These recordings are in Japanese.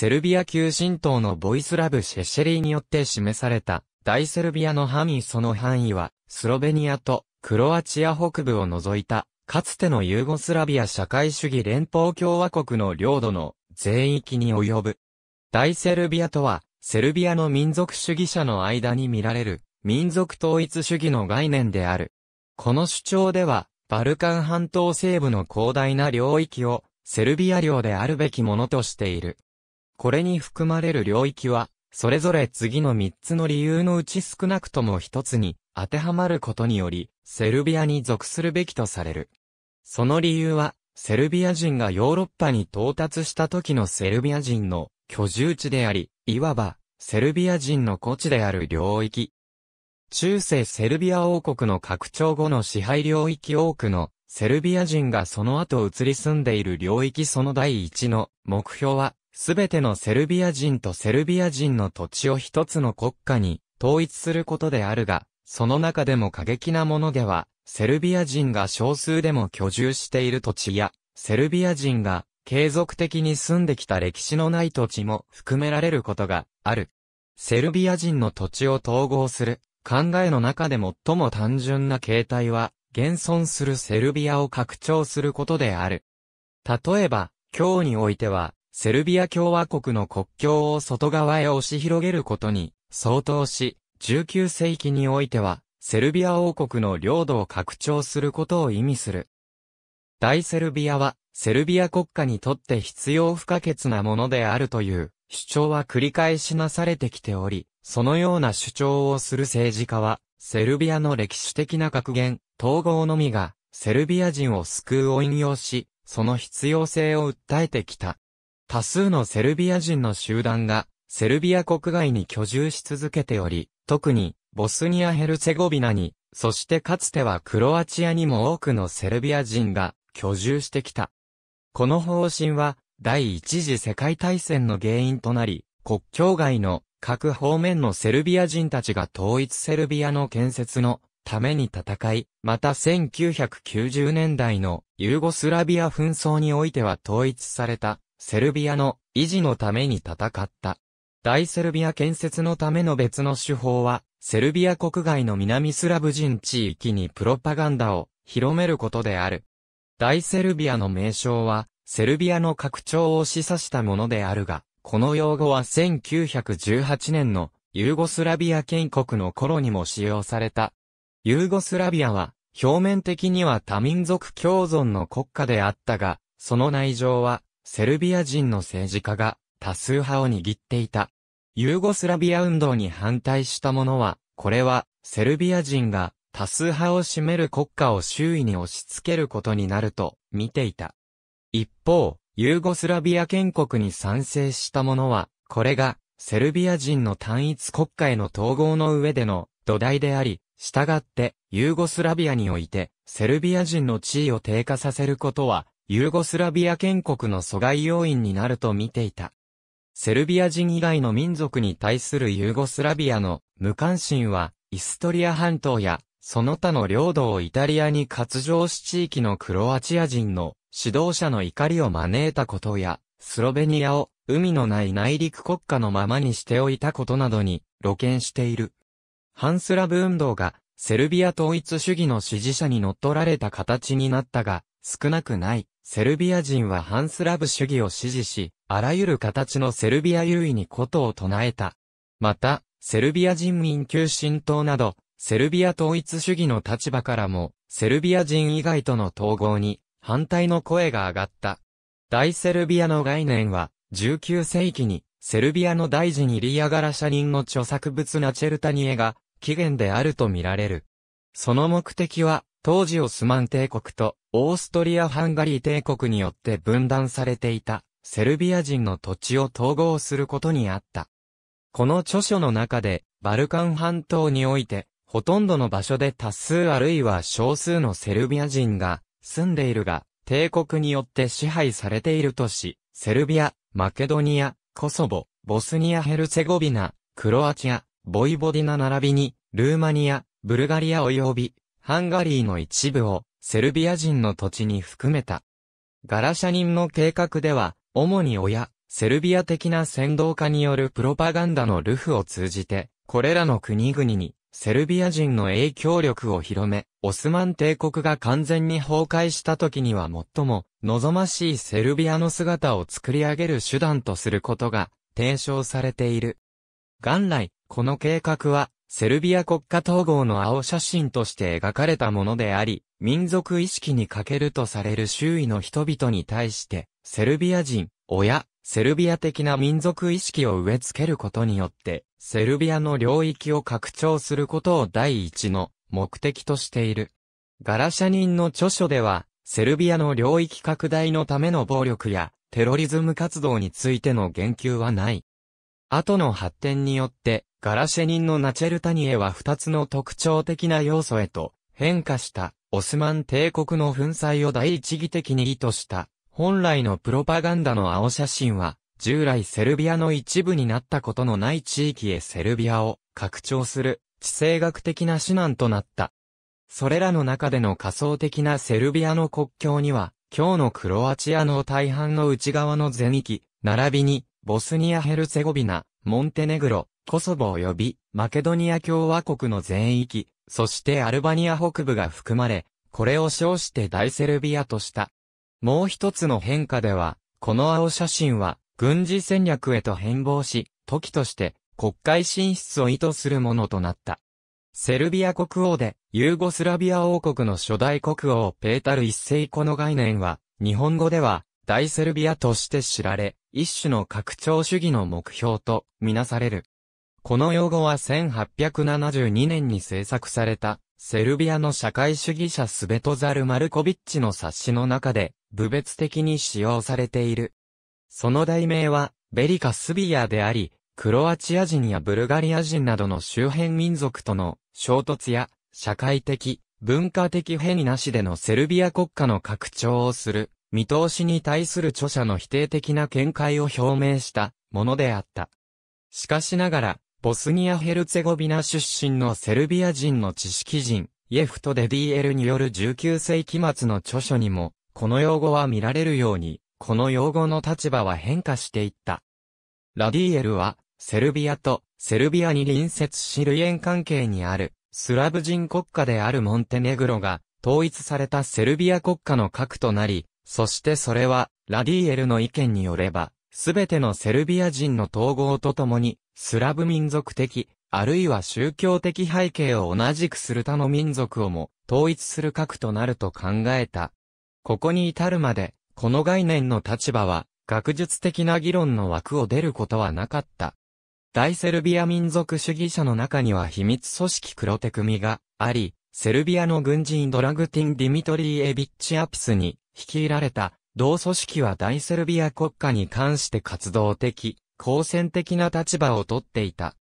セルビア急進党のボイスラブ・シェシェリーによって示された、大セルビアの範囲その範囲は、スロベニアとクロアチア北部を除いた、かつてのユーゴスラビア社会主義連邦共和国の領土の全域に及ぶ。大セルビアとは、セルビアの民族主義者の間に見られる、民族統一主義の概念である。この主張では、バルカン半島西部の広大な領域を、セルビア領であるべきものとしている。これに含まれる領域は、それぞれ次の3つの理由のうち少なくとも1つに当てはまることにより、セルビアに属するべきとされる。その理由は、セルビア人がヨーロッパに到達した時のセルビア人の居住地であり、いわば、セルビア人の古地である領域。中世セルビア王国の拡張後の支配領域多くのセルビア人がその後移り住んでいる領域その第一の目標はすべてのセルビア人とセルビア人の土地を一つの国家に統一することであるが、その中でも過激なものでは、セルビア人が少数でも居住している土地や、セルビア人が継続的に住んできた歴史のない土地も含められることがある。セルビア人の土地を統合する考えの中で最も単純な形態は、現存するセルビアを拡張することである。例えば、今日においては、セルビア共和国の国境を外側へ押し広げることに相当し、19世紀においては、セルビア王国の領土を拡張することを意味する。大セルビアは、セルビア国家にとって必要不可欠なものであるという主張は繰り返しなされてきており、そのような主張をする政治家は、セルビアの歴史的な格言、統合のみが、セルビア人を救うを引用し、その必要性を訴えてきた。多数のセルビア人の集団が、セルビア国外に居住し続けており、特に、ボスニア・ヘルツェゴビナに、そしてかつてはクロアチアにも多くのセルビア人が居住してきた。この方針は、第一次世界大戦の原因となり、国境外の各方面のセルビア人たちが統一セルビアの建設のために戦い、また1990年代のユーゴスラビア紛争においては統一されたセルビアの維持のために戦った。大セルビア建設のための別の手法は、セルビア国外の南スラブ人地域にプロパガンダを広めることである。大セルビアの名称は、セルビアの拡張を示唆したものであるが、この用語は1918年のユーゴスラビア建国の頃にも使用された。ユーゴスラビアは、表面的には多民族共存の国家であったが、その内情は、セルビア人の政治家が多数派を握っていた。ユーゴスラビア運動に反対した者は、これはセルビア人が多数派を占める国家を周囲に押し付けることになると見ていた。一方、ユーゴスラビア建国に賛成した者は、これがセルビア人の単一国家への統合の上での土台であり、従ってユーゴスラビアにおいてセルビア人の地位を低下させることはユーゴスラビア建国の阻害要因になると見ていた。セルビア人以外の民族に対するユーゴスラビアの無関心は、イストリア半島や、その他の領土をイタリアに割譲し地域のクロアチア人の指導者の怒りを招いたことや、スロベニアを海のない内陸国家のままにしておいたことなどに露見している。ハンスラブ運動がセルビア統一主義の支持者に乗っ取られた形になったが、少なくない。セルビア人はハンスラブ主義を支持し、あらゆる形のセルビア優位にことを唱えた。また、セルビア人民急進党など、セルビア統一主義の立場からも、セルビア人以外との統合に、反対の声が上がった。大セルビアの概念は、19世紀に、セルビアの大臣イリア・ガラシャリンの著作物ナチェルタニエが、起源であるとみられる。その目的は、当時オスマン帝国とオーストリア・ハンガリー帝国によって分断されていたセルビア人の土地を統合することにあった。この著書の中で、バルカン半島において、ほとんどの場所で多数あるいは少数のセルビア人が住んでいるが、帝国によって支配されているとし、セルビア、マケドニア、コソボ、ボスニア・ヘルセゴビナ、クロアチア、ボイボディナ並びに、ルーマニア、ブルガリア及びハンガリーの一部をセルビア人の土地に含めた。ガラシャ人の計画では、主に親、セルビア的な先導家によるプロパガンダのルフを通じて、これらの国々に、セルビア人の影響力を広め、オスマン帝国が完全に崩壊した時には最も望ましいセルビアの姿を作り上げる手段とすることが提唱されている。元来、この計画はセルビア国家統合の青写真として描かれたものであり、民族意識に欠けるとされる周囲の人々に対して、セルビア人、親、セルビア的な民族意識を植え付けることによって、セルビアの領域を拡張することを第一の目的としている。ガラシャ人の著書では、セルビアの領域拡大のための暴力やテロリズム活動についての言及はない。後の発展によって、ガラシェ人のナチェルタニエは二つの特徴的な要素へと変化した、オスマン帝国の粉砕を第一義的に意図した、本来のプロパガンダの青写真は、従来セルビアの一部になったことのない地域へセルビアを拡張する地政学的な指南となった。それらの中での仮想的なセルビアの国境には、今日のクロアチアの大半の内側の全域、並びに、ボスニア・ヘルツェゴビナ、モンテネグロ、コソボ及びマケドニア共和国の全域、そしてアルバニア北部が含まれ、これを称して大セルビアとした。もう一つの変化では、この青写真は軍事戦略へと変貌し、時として国会進出を意図するものとなった。セルビア国王でユーゴスラビア王国の初代国王ペータル一世この概念は、日本語では大セルビアとして知られ、一種の拡張主義の目標とみなされる。この用語は1872年に制作された、セルビアの社会主義者スベトザル・マルコビッチの冊子の中で、部別的に使用されている。その題名は、ベリカ・スビアであり、クロアチア人やブルガリア人などの周辺民族との衝突や、社会的、文化的変異なしでのセルビア国家の拡張をする、見通しに対する著者の否定的な見解を表明したものであった。しかしながら、ボスニア・ヘルツェゴビナ出身のセルビア人の知識人、イエフト・デディエルによる19世紀末の著書にも、この用語は見られるように、この用語の立場は変化していった。ラディエルは、セルビアと、セルビアに隣接しルエン関係にある、スラブ人国家であるモンテネグロが、統一されたセルビア国家の核となり、そしてそれは、ラディエルの意見によれば、すべてのセルビア人の統合とともに、スラブ民族的、あるいは宗教的背景を同じくする他の民族をも統一する核となると考えた。ここに至るまで、この概念の立場は、学術的な議論の枠を出ることはなかった。大セルビア民族主義者の中には秘密組織黒手組があり、セルビアの軍人ドラグティン・ディミトリー・エビッチ・アピスに率いられた同組織は大セルビア国家に関して活動的好戦的な立場をとっていた。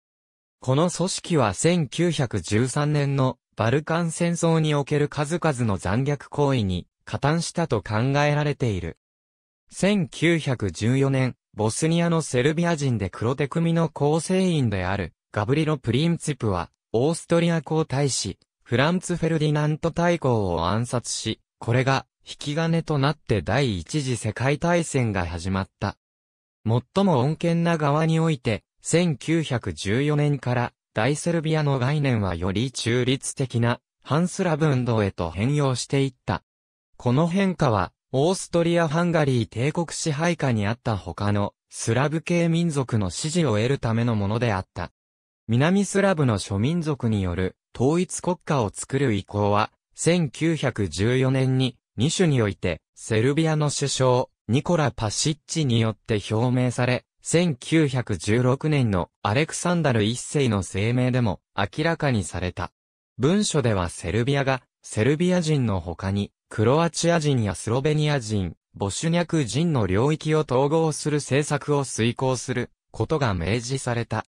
この組織は1913年のバルカン戦争における数々の残虐行為に加担したと考えられている。1914年、ボスニアのセルビア人で黒手組の構成員であるガブリロ・プリンツィプは、オーストリア皇太子、フランツ・フェルディナント大公を暗殺し、これが引き金となって第一次世界大戦が始まった。最も穏健な側において、1914年から大セルビアの概念はより中立的な反スラブ運動へと変容していった。この変化は、オーストリア・ハンガリー帝国支配下にあった他のスラブ系民族の支持を得るためのものであった。南スラブの諸民族による統一国家を作る意向は、1914年に2種においてセルビアの首相、ニコラ・パシッチによって表明され、1916年のアレクサンダル一世の声明でも明らかにされた。文書ではセルビアが、セルビア人の他に、クロアチア人やスロベニア人、ボシュニャク人の領域を統合する政策を遂行することが明示された。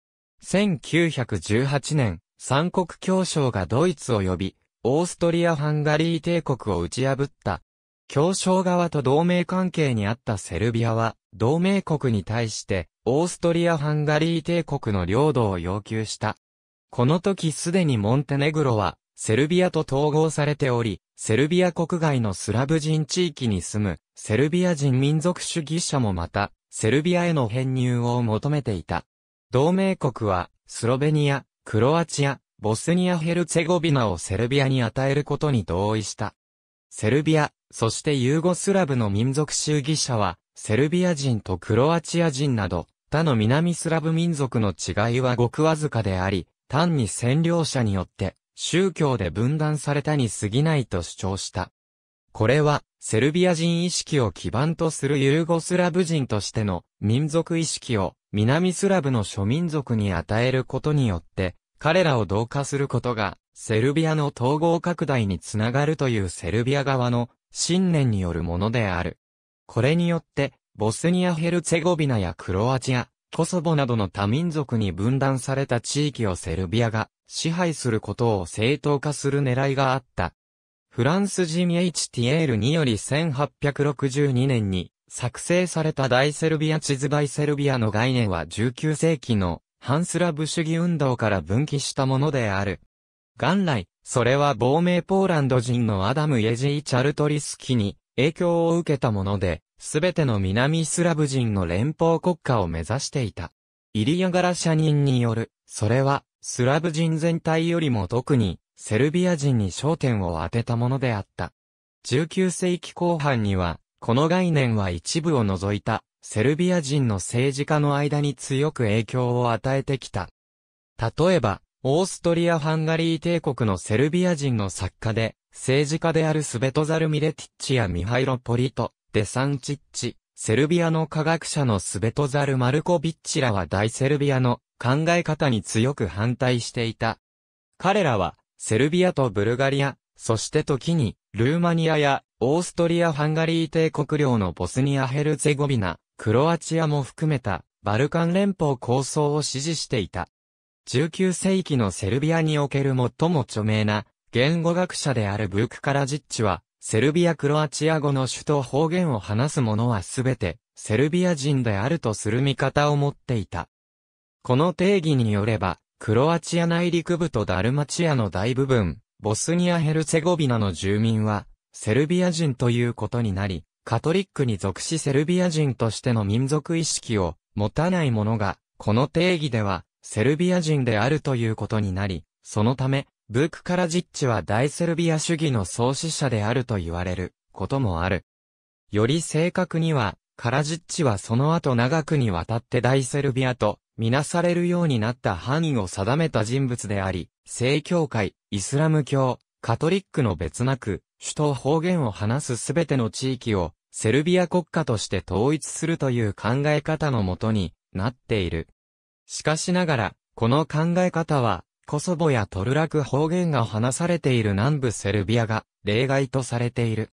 1918年、三国協商がドイツを呼び、オーストリア・ハンガリー帝国を打ち破った協商側と同盟関係にあったセルビアは、同盟国に対して、オーストリア・ハンガリー帝国の領土を要求した。この時すでにモンテネグロは、セルビアと統合されており、セルビア国外のスラブ人地域に住む、セルビア人民族主義者もまた、セルビアへの編入を求めていた。同盟国は、スロベニア、クロアチア、ボスニア・ヘルツェゴビナをセルビアに与えることに同意した。セルビア、そしてユーゴスラブの民族主義者は、セルビア人とクロアチア人など、他の南スラブ民族の違いはごくわずかであり、単に占領者によって、宗教で分断されたに過ぎないと主張した。これは、セルビア人意識を基盤とするユーゴスラブ人としての民族意識を南スラブの諸民族に与えることによって、彼らを同化することが、セルビアの統合拡大につながるというセルビア側の信念によるものである。これによって、ボスニア・ヘルツェゴビナやクロアチア、コソボなどの多民族に分断された地域をセルビアが支配することを正当化する狙いがあった。フランス人 HTL により1862年に作成された大セルビア地図大セルビアの概念は19世紀のハンスラブ主義運動から分岐したものである。元来、それは亡命ポーランド人のアダム・イェジー・チャルトリスキに影響を受けたもので、すべての南スラブ人の連邦国家を目指していた。イリヤガラ社人による、それは、スラブ人全体よりも特に、セルビア人に焦点を当てたものであった。19世紀後半には、この概念は一部を除いた、セルビア人の政治家の間に強く影響を与えてきた。例えば、オーストリア・ハンガリー帝国のセルビア人の作家で、政治家であるスベトザル・ミレティッチやミハイロ・ポリト、デサンチッチ、セルビアの科学者のスベトザル・マルコビッチらは大セルビアの考え方に強く反対していた。彼らは、セルビアとブルガリア、そして時に、ルーマニアや、オーストリア・ハンガリー帝国領のボスニア・ヘルツェゴビナ、クロアチアも含めた、バルカン連邦構想を支持していた。19世紀のセルビアにおける最も著名な言語学者であるブーク・カラジッチは、セルビア・クロアチア語の首都方言を話す者はすべてセルビア人であるとする見方を持っていた。この定義によれば、クロアチア内陸部とダルマチアの大部分、ボスニア・ヘルセゴビナの住民は、セルビア人ということになり、カトリックに属しセルビア人としての民族意識を持たない者が、この定義では、セルビア人であるということになり、そのため、ブーク・カラジッチは大セルビア主義の創始者であると言われることもある。より正確には、カラジッチはその後長くにわたって大セルビアとみなされるようになった範囲を定めた人物であり、正教会、イスラム教、カトリックの別なく、首都方言を話すすべての地域をセルビア国家として統一するという考え方のもとになっている。しかしながら、この考え方は、コソボやトルラク方言が話されている南部セルビアが例外とされている。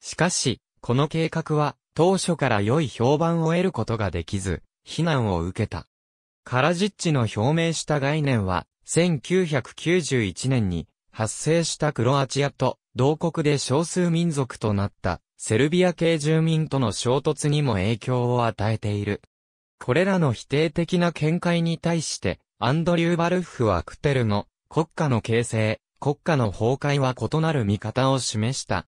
しかし、この計画は当初から良い評判を得ることができず、非難を受けた。カラジッチの表明した概念は、1991年に発生したクロアチアと同国で少数民族となったセルビア系住民との衝突にも影響を与えている。これらの否定的な見解に対して、アンドリュー・バルフはクテルの国家の形成、国家の崩壊は異なる見方を示した。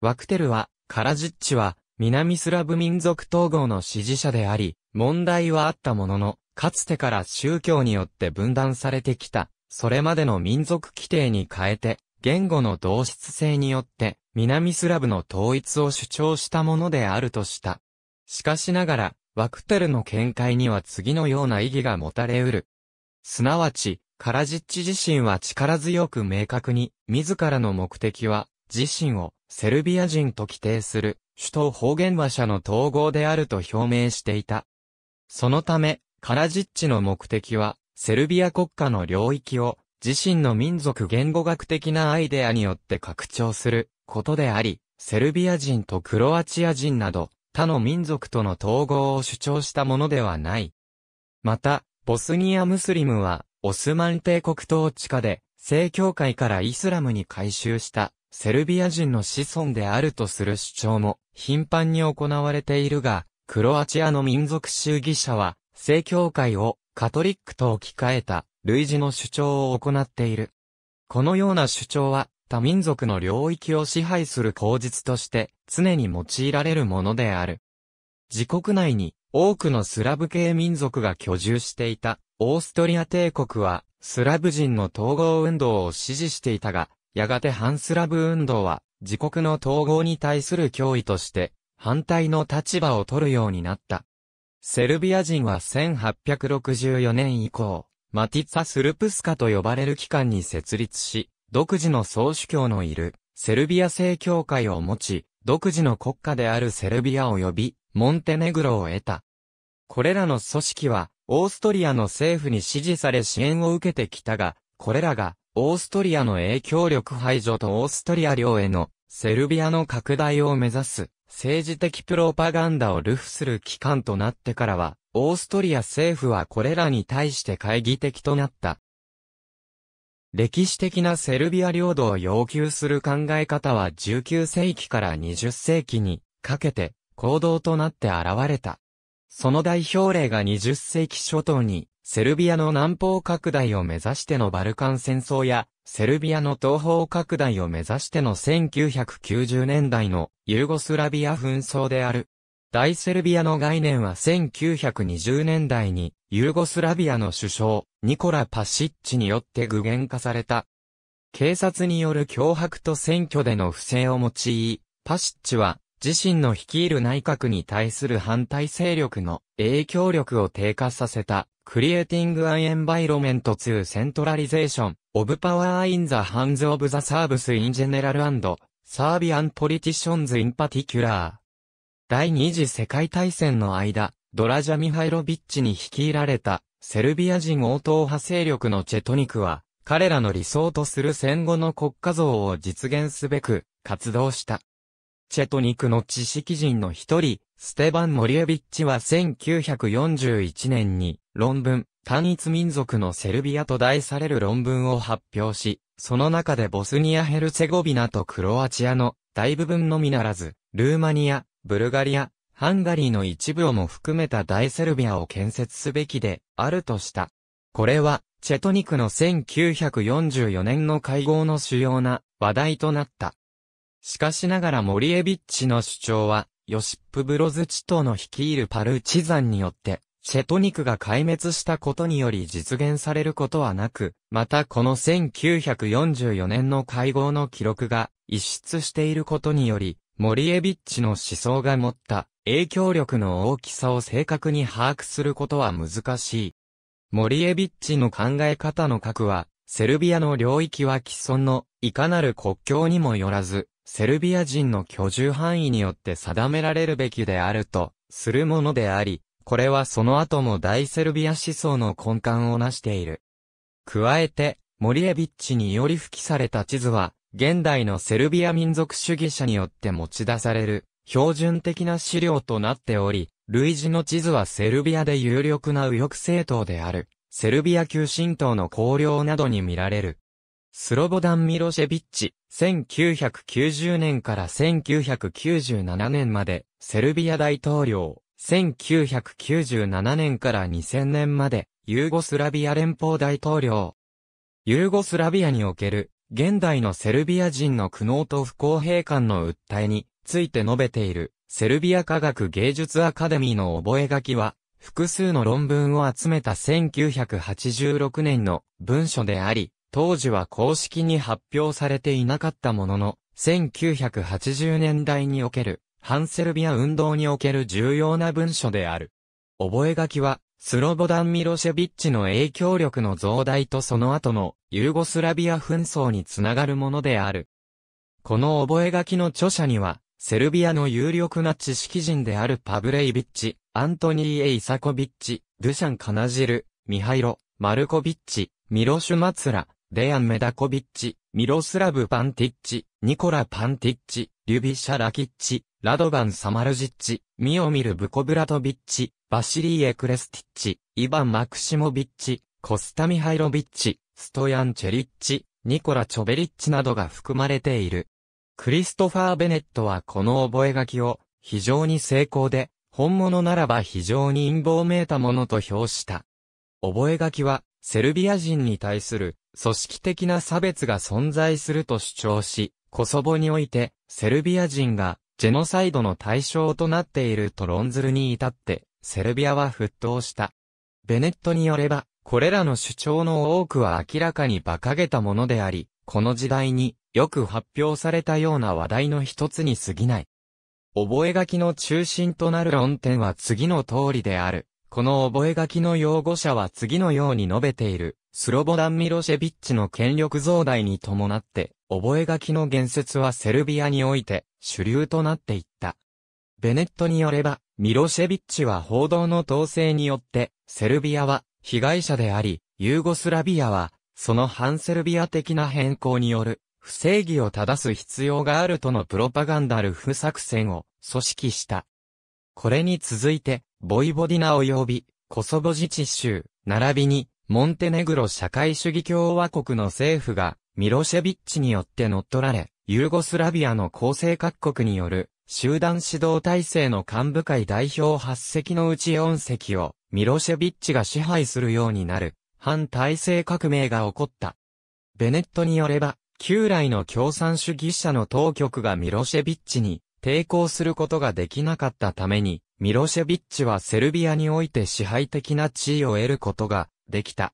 ワクテルは、カラジッチは、南スラブ民族統合の支持者であり、問題はあったものの、かつてから宗教によって分断されてきた、それまでの民族規定に変えて、言語の同質性によって、南スラブの統一を主張したものであるとした。しかしながら、ワクテルの見解には次のような意義が持たれ得る。すなわち、カラジッチ自身は力強く明確に、自らの目的は、自身をセルビア人と規定する、首都方言話者の統合であると表明していた。そのため、カラジッチの目的は、セルビア国家の領域を、自身の民族言語学的なアイデアによって拡張することであり、セルビア人とクロアチア人など、他の民族との統合を主張したものではない。また、ボスニア・ムスリムは、オスマン帝国統治下で、正教会からイスラムに改宗した、セルビア人の子孫であるとする主張も、頻繁に行われているが、クロアチアの民族主義者は、正教会をカトリックと置き換えた類似の主張を行っている。このような主張はった民族の領域を支配する口実として常に用いられるものである。自国内に多くのスラブ系民族が居住していたオーストリア帝国はスラブ人の統合運動を支持していたが、やがて反スラブ運動は自国の統合に対する脅威として反対の立場を取るようになった。セルビア人は1864年以降、マティツァ・スルプスカと呼ばれる機関に設立し、独自の総主教のいる、セルビア正教会を持ち、独自の国家であるセルビア及び、モンテネグロを得た。これらの組織は、オーストリアの政府に支持され支援を受けてきたが、これらが、オーストリアの影響力排除とオーストリア領への、セルビアの拡大を目指す、政治的プロパガンダを流布する機関となってからは、オーストリア政府はこれらに対して懐疑的となった。歴史的なセルビア領土を要求する考え方は19世紀から20世紀にかけて行動となって現れた。その代表例が20世紀初頭にセルビアの南方拡大を目指してのバルカン戦争やセルビアの東方拡大を目指しての1990年代のユーゴスラビア紛争である。大セルビアの概念は1920年代にユーゴスラビアの首相ニコラ・パシッチによって具現化された。警察による脅迫と選挙での不正を用い、パシッチは自身の率いる内閣に対する反対勢力の影響力を低下させた、Creating an Environment to Centralization of Power in the Hands of the Service in General and Serbian Politicians in Particular 第二次世界大戦の間、ドラジャ・ミハイロビッチに率いられた、セルビア人応答派勢力のチェトニクは、彼らの理想とする戦後の国家像を実現すべく、活動した。チェトニクの知識人の一人、ステバン・モリエビッチは1941年に、論文、単一民族のセルビアと題される論文を発表し、その中でボスニア・ヘルツェゴビナとクロアチアの大部分のみならず、ルーマニア、ブルガリア、ハンガリーの一部をも含めた大セルビアを建設すべきであるとした。これは、チェトニクの1944年の会合の主要な話題となった。しかしながらモリエビッチの主張は、ヨシップ・ブロズチ島の率いるパルチザンによって、チェトニクが壊滅したことにより実現されることはなく、またこの1944年の会合の記録が、逸出していることにより、モリエビッチの思想が持った影響力の大きさを正確に把握することは難しい。モリエビッチの考え方の核は、セルビアの領域は既存のいかなる国境にもよらず、セルビア人の居住範囲によって定められるべきであると、するものであり、これはその後も大セルビア思想の根幹を成している。加えて、モリエビッチにより吹きされた地図は、現代のセルビア民族主義者によって持ち出される標準的な資料となっており、類似の地図はセルビアで有力な右翼政党である、セルビア旧神党の綱領などに見られる。スロボダン・ミロシェビッチ、1990年から1997年まで、セルビア大統領、1997年から2000年まで、ユーゴスラビア連邦大統領。ユーゴスラビアにおける現代のセルビア人の苦悩と不公平感の訴えについて述べている、セルビア科学芸術アカデミーの覚書は、複数の論文を集めた1986年の文書であり、当時は公式に発表されていなかったものの、1980年代における、反セルビア運動における重要な文書である。覚書は、スロボダン・ミロシェビッチの影響力の増大とその後のユーゴスラビア紛争につながるものである。この覚書の著者には、セルビアの有力な知識人であるパブレイビッチ、アントニー・エイサコビッチ、ドゥシャン・カナジル、ミハイロ、マルコビッチ、ミロシュ・マツラ、デアン・メダコビッチ、ミロスラブ・パンティッチ、ニコラ・パンティッチ、リュビシャ・ラキッチ、ラドバン・サマルジッチ、ミオミル・ブコブラトビッチ、バシリー・エクレスティッチ、イバン・マクシモビッチ、コスタ・ミハイロビッチ、ストヤン・チェリッチ、ニコラ・チョベリッチなどが含まれている。クリストファー・ベネットはこの覚書を非常に成功で、本物ならば非常に陰謀めいたものと評した。覚書はセルビア人に対する組織的な差別が存在すると主張し、コソボにおいてセルビア人がジェノサイドの対象となっているロンズルに至って、セルビアは沸騰した。ベネットによれば、これらの主張の多くは明らかに馬鹿げたものであり、この時代によく発表されたような話題の一つに過ぎない。覚書の中心となる論点は次の通りである。この覚書の擁護者は次のように述べている。スロボダン・ミロシェビッチの権力増大に伴って、覚書の言説はセルビアにおいて主流となっていった。ベネットによれば、ミロシェビッチは報道の統制によって、セルビアは被害者であり、ユーゴスラビアは、その反セルビア的な変更による、不正義を正す必要があるとのプロパガンダルフ作戦を組織した。これに続いて、ボイボディナ及び、コソボ自治州、並びに、モンテネグロ社会主義共和国の政府が、ミロシェビッチによって乗っ取られ、ユーゴスラビアの構成各国による、集団指導体制の幹部会代表8席のうち4席を、ミロシェビッチが支配するようになる、反体制革命が起こった。ベネットによれば、旧来の共産主義者の当局がミロシェビッチに、抵抗することができなかったために、ミロシェビッチはセルビアにおいて支配的な地位を得ることができた。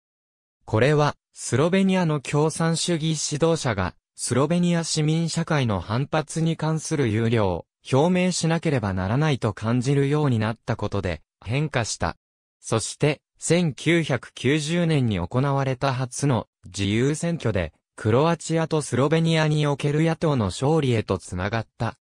これは、スロベニアの共産主義指導者が、スロベニア市民社会の反発に関する有料を表明しなければならないと感じるようになったことで変化した。そして、1990年に行われた初の自由選挙で、クロアチアとスロベニアにおける野党の勝利へとつながった。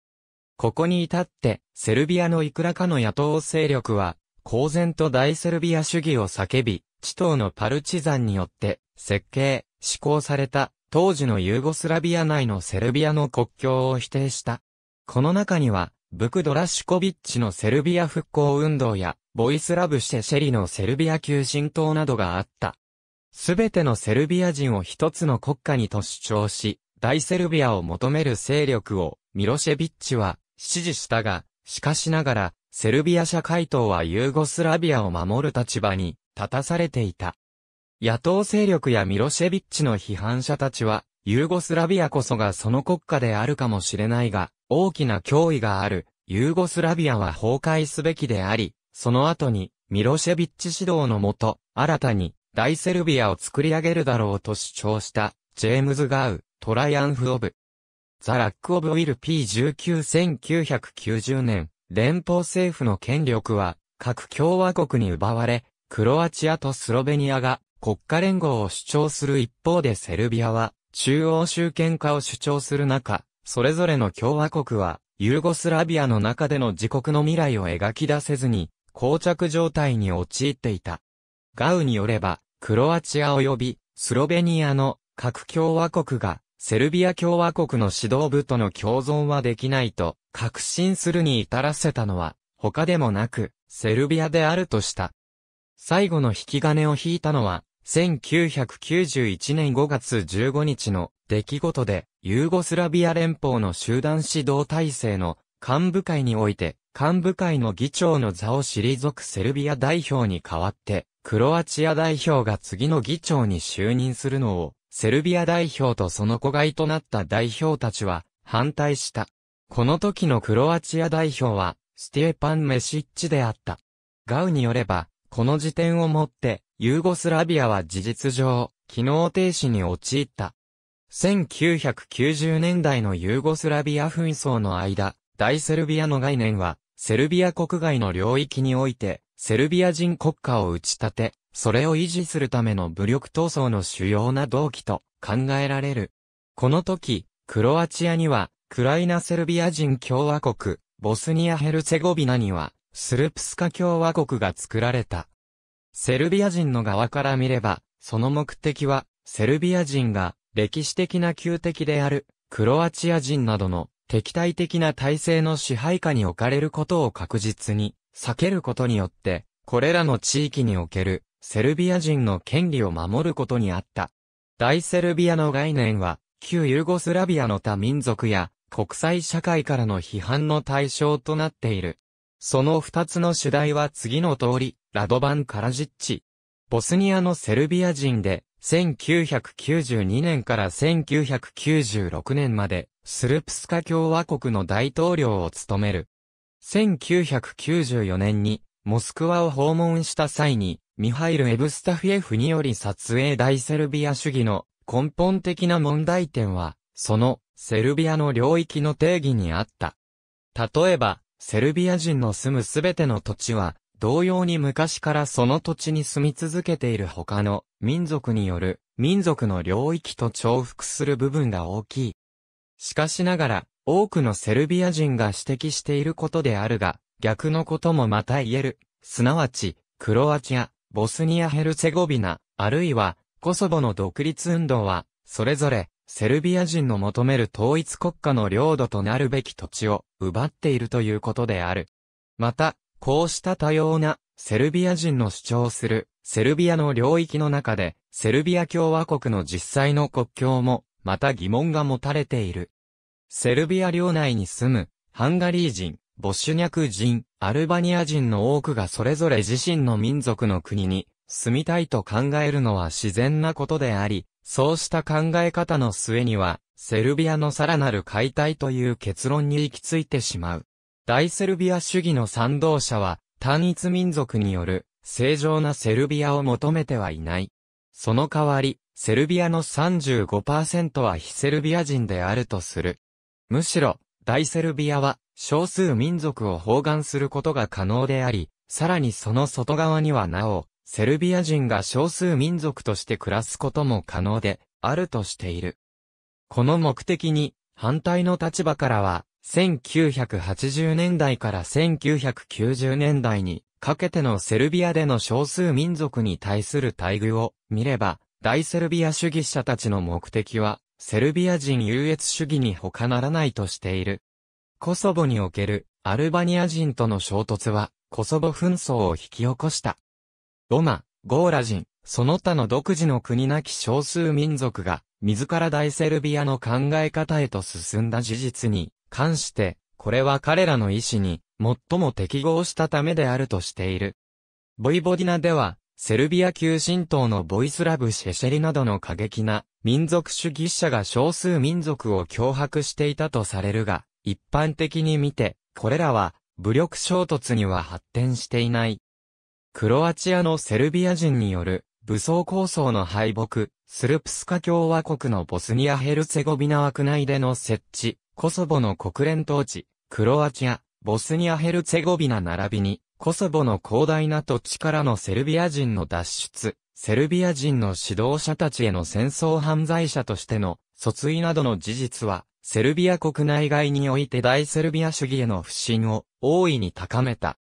ここに至って、セルビアのいくらかの野党勢力は、公然と大セルビア主義を叫び、地頭のパルチザンによって、設計、施行された、当時のユーゴスラビア内のセルビアの国境を否定した。この中には、ブクドラシュコビッチのセルビア復興運動や、ボイスラブシェシェリのセルビア急進党などがあった。すべてのセルビア人を一つの国家にと主張し、大セルビアを求める勢力を、ミロシェビッチは、支持したが、しかしながら、セルビア社会党はユーゴスラビアを守る立場に立たされていた。野党勢力やミロシェビッチの批判者たちは、ユーゴスラビアこそがその国家であるかもしれないが、大きな脅威がある、ユーゴスラビアは崩壊すべきであり、その後に、ミロシェビッチ指導のもと、新たに、大セルビアを作り上げるだろうと主張した、ジェームズ・ガウ、トライアンフ・オブ、ザ・ラック・オブ・ウィル P19-1990 年、連邦政府の権力は各共和国に奪われ、クロアチアとスロベニアが国家連合を主張する一方でセルビアは中央集権化を主張する中、それぞれの共和国はユーゴスラビアの中での自国の未来を描き出せずに、膠着状態に陥っていた。ガウによれば、クロアチア及びスロベニアの各共和国がセルビア共和国の指導部との共存はできないと確信するに至らせたのは他でもなくセルビアであるとした。最後の引き金を引いたのは1991年5月15日の出来事でユーゴスラビア連邦の集団指導体制の幹部会において幹部会の議長の座を退くセルビア代表に代わってクロアチア代表が次の議長に就任するのをセルビア代表とその子外となった代表たちは反対した。この時のクロアチア代表はスティエパン・メシッチであった。ガウによれば、この時点をもってユーゴスラビアは事実上、機能停止に陥った。1990年代のユーゴスラビア紛争の間、大セルビアの概念は、セルビア国外の領域において、セルビア人国家を打ち立て、それを維持するための武力闘争の主要な動機と考えられる。この時、クロアチアには、クライナセルビア人共和国、ボスニアヘルツェゴビナには、スルプスカ共和国が作られた。セルビア人の側から見れば、その目的は、セルビア人が歴史的な旧敵である、クロアチア人などの敵対的な体制の支配下に置かれることを確実に避けることによって、これらの地域におけるセルビア人の権利を守ることにあった。大セルビアの概念は、旧ユーゴスラビアの他民族や国際社会からの批判の対象となっている。その二つの主題は次の通り、ラドバン・カラジッチ。ボスニアのセルビア人で、1992年から1996年まで、スルプスカ共和国の大統領を務める。1994年に、モスクワを訪問した際に、ミハイル・エブスタフィエフにより撮影大セルビア主義の根本的な問題点は、そのセルビアの領域の定義にあった。例えば、セルビア人の住むすべての土地は、同様に昔からその土地に住み続けている他の民族による民族の領域と重複する部分が大きい。しかしながら、多くのセルビア人が指摘していることであるが、逆のこともまた言える。すなわち、クロアチア、ボスニア・ヘルツェゴビナ、あるいは、コソボの独立運動は、それぞれ、セルビア人の求める統一国家の領土となるべき土地を奪っているということである。また、こうした多様なセルビア人の主張するセルビアの領域の中で、セルビア共和国の実際の国境も、また疑問が持たれている。セルビア領内に住む、ハンガリー人、ボシュニャク人、アルバニア人の多くがそれぞれ自身の民族の国に住みたいと考えるのは自然なことであり、そうした考え方の末には、セルビアのさらなる解体という結論に行き着いてしまう。大セルビア主義の賛同者は、単一民族による正常なセルビアを求めてはいない。その代わり、セルビアの35%は非セルビア人であるとする。むしろ、大セルビアは少数民族を包含することが可能であり、さらにその外側にはなお、セルビア人が少数民族として暮らすことも可能で、あるとしている。この目的に、反対の立場からは、1980年代から1990年代にかけてのセルビアでの少数民族に対する待遇を見れば、大セルビア主義者たちの目的は、セルビア人優越主義に他ならないとしている。コソボにおけるアルバニア人との衝突は、コソボ紛争を引き起こした。ロマ、ゴーラ人、その他の独自の国なき少数民族が、自ら大セルビアの考え方へと進んだ事実に関して、これは彼らの意志に最も適合したためであるとしている。ボイボディナでは、セルビア旧神党のボイスラブシェシェリなどの過激な民族主義者が少数民族を脅迫していたとされるが、一般的に見て、これらは武力衝突には発展していない。クロアチアのセルビア人による武装抗争の敗北、スルプスカ共和国のボスニア・ヘルツェゴビナ枠内での設置、コソボの国連統治、クロアチア、ボスニア・ヘルツェゴビナ並びに、コソボの広大な土地からのセルビア人の脱出、セルビア人の指導者たちへの戦争犯罪者としての訴追などの事実は、セルビア国内外において大セルビア主義への不信を大いに高めた。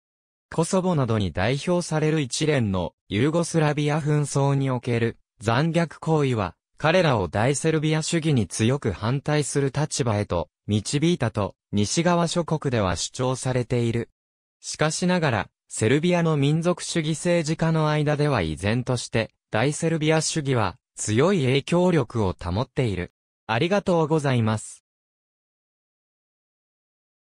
コソボなどに代表される一連のユーゴスラビア紛争における残虐行為は彼らを大セルビア主義に強く反対する立場へと導いたと西側諸国では主張されている。しかしながら、セルビアの民族主義政治家の間では依然として大セルビア主義は強い影響力を保っている。ありがとうございます。